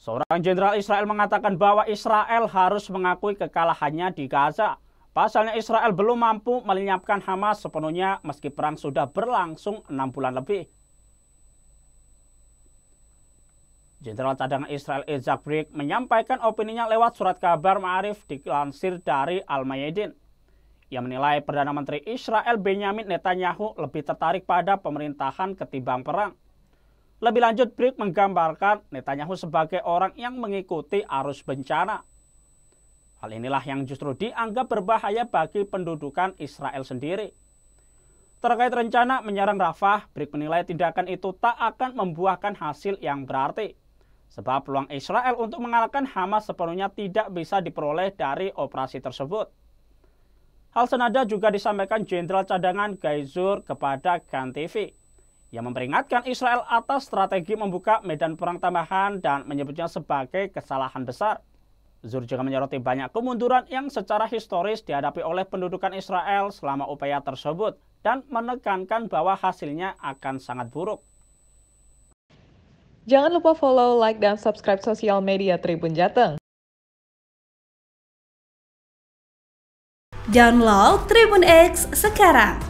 Seorang jenderal Israel mengatakan bahwa Israel harus mengakui kekalahannya di Gaza. Pasalnya Israel belum mampu melenyapkan Hamas sepenuhnya meski perang sudah berlangsung 6 bulan lebih. Jenderal cadangan Israel Isaac Brick menyampaikan opininya lewat surat kabar Ma'arif dilansir dari Al-Mayedin. Ia menilai Perdana Menteri Israel Benjamin Netanyahu lebih tertarik pada pemerintahan ketimbang perang. Lebih lanjut, Brick menggambarkan Netanyahu sebagai orang yang mengikuti arus bencana. Hal inilah yang justru dianggap berbahaya bagi pendudukan Israel sendiri. Terkait rencana menyerang Rafah, Brick menilai tindakan itu tak akan membuahkan hasil yang berarti. Sebab peluang Israel untuk mengalahkan Hamas sepenuhnya tidak bisa diperoleh dari operasi tersebut. Hal senada juga disampaikan Jenderal Cadangan Gaizur kepada GAN TV yang memperingatkan Israel atas strategi membuka medan perang tambahan dan menyebutnya sebagai kesalahan besar. Zur juga menyoroti banyak kemunduran yang secara historis dihadapi oleh pendudukan Israel selama upaya tersebut dan menekankan bahwa hasilnya akan sangat buruk. Jangan lupa follow, like, dan subscribe sosial media Tribun Jateng. Download Tribun X sekarang